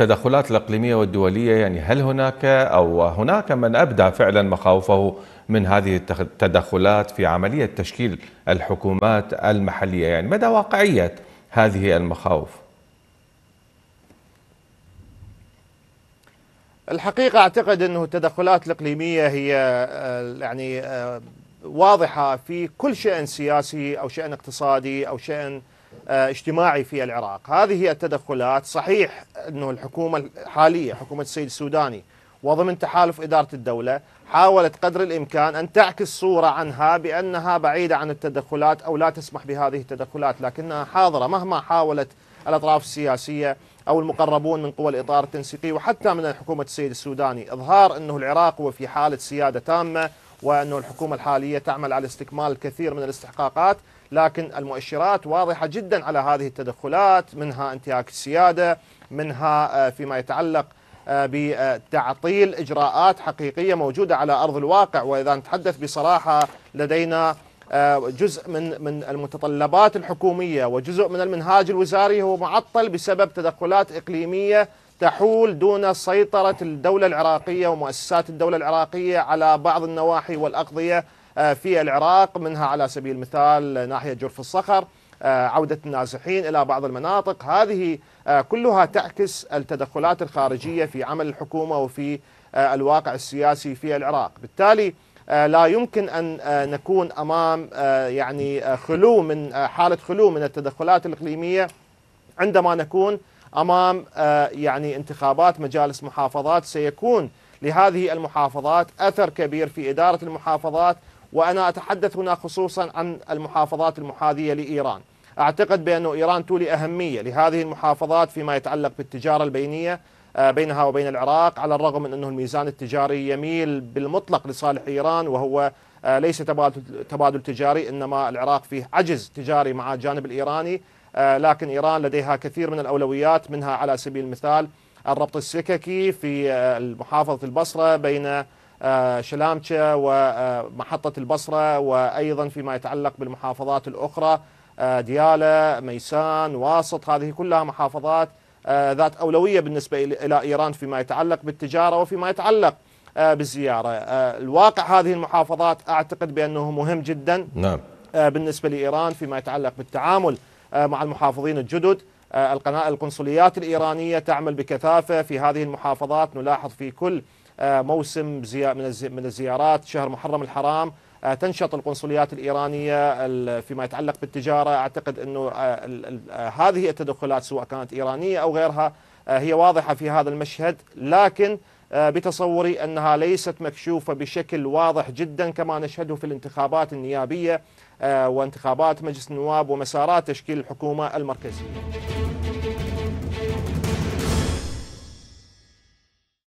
التدخلات الإقليمية والدولية يعني هل هناك أو هناك من أبدى فعلا مخاوفه من هذه التدخلات في عملية تشكيل الحكومات المحلية يعني مدى واقعية هذه المخاوف الحقيقة أعتقد أنه التدخلات الإقليمية هي آه، يعني آه، واضحة في كل شأن سياسي أو شأن اقتصادي أو شأن آه، اجتماعي في العراق هذه هي التدخلات صحيح أنه الحكومة الحالية حكومة السيد السوداني وضمن تحالف إدارة الدولة حاولت قدر الإمكان أن تعكس صورة عنها بأنها بعيدة عن التدخلات أو لا تسمح بهذه التدخلات لكنها حاضرة مهما حاولت الأطراف السياسية أو المقربون من قوى الإطار التنسيقي وحتى من حكومة السيد السوداني إظهار أنه العراق هو في حالة سيادة تامة وأن الحكومة الحالية تعمل على استكمال الكثير من الاستحقاقات لكن المؤشرات واضحة جدا على هذه التدخلات منها انتهاك السيادة منها آه، فيما يتعلق آه، بتعطيل إجراءات حقيقية موجودة على أرض الواقع وإذا نتحدث بصراحة لدينا آه، جزء من من المتطلبات الحكوميه وجزء من المنهاج الوزاري هو معطل بسبب تدخلات اقليميه تحول دون سيطرة الدولة العراقية ومؤسسات الدولة العراقية على بعض النواحي والأقضية آه، في العراق منها على سبيل المثال ناحية جرف الصخر آه، عودة النازحين إلى بعض المناطق هذه آه، كلها تعكس التدخلات الخارجية في عمل الحكومة وفي الواقع السياسي في العراق بالتالي لا يمكن أن نكون أمام يعني خلو من حالة خلو من التدخلات الإقليمية عندما نكون أمام آه، يعني انتخابات مجالس محافظات سيكون لهذه المحافظات أثر كبير في إدارة المحافظات وأنا أتحدث هنا خصوصا عن المحافظات المحاذية لإيران أعتقد بأن إيران تولي أهمية لهذه المحافظات فيما يتعلق بالتجارة البينية آه، بينها وبين العراق على الرغم من أنه الميزان التجاري يميل بالمطلق لصالح إيران وهو آه، ليس تبادل تجاري إنما العراق فيه عجز تجاري مع الجانب الإيراني آه، لكن إيران لديها كثير من الأولويات منها على سبيل المثال الربط السككي في آه، محافظة البصرة بين آه، شلامشة ومحطة البصرة وأيضا فيما يتعلق بالمحافظات الأخرى ديالة ميسان واسط هذه كلها محافظات ذات أولوية بالنسبة إلى إيران فيما يتعلق بالتجارة وفيما يتعلق بالزيارة الواقع هذه المحافظات أعتقد بأنه مهم جدا نعم. بالنسبة لإيران فيما يتعلق بالتعامل آه، مع المحافظين الجدد آه، القناة القنصليات الإيرانية تعمل بكثافة في هذه المحافظات نلاحظ في كل آه، موسم من الزيارات شهر محرم الحرام تنشط القنصليات الإيرانية فيما يتعلق بالتجارة أعتقد أنه هذه التدخلات سواء كانت إيرانية أو غيرها هي واضحة في هذا المشهد لكن آه، بتصوري أنها ليست مكشوفة بشكل واضح جدا كما نشهده في الانتخابات النيابية آه، وانتخابات مجلس النواب ومسارات تشكيل الحكومة المركزية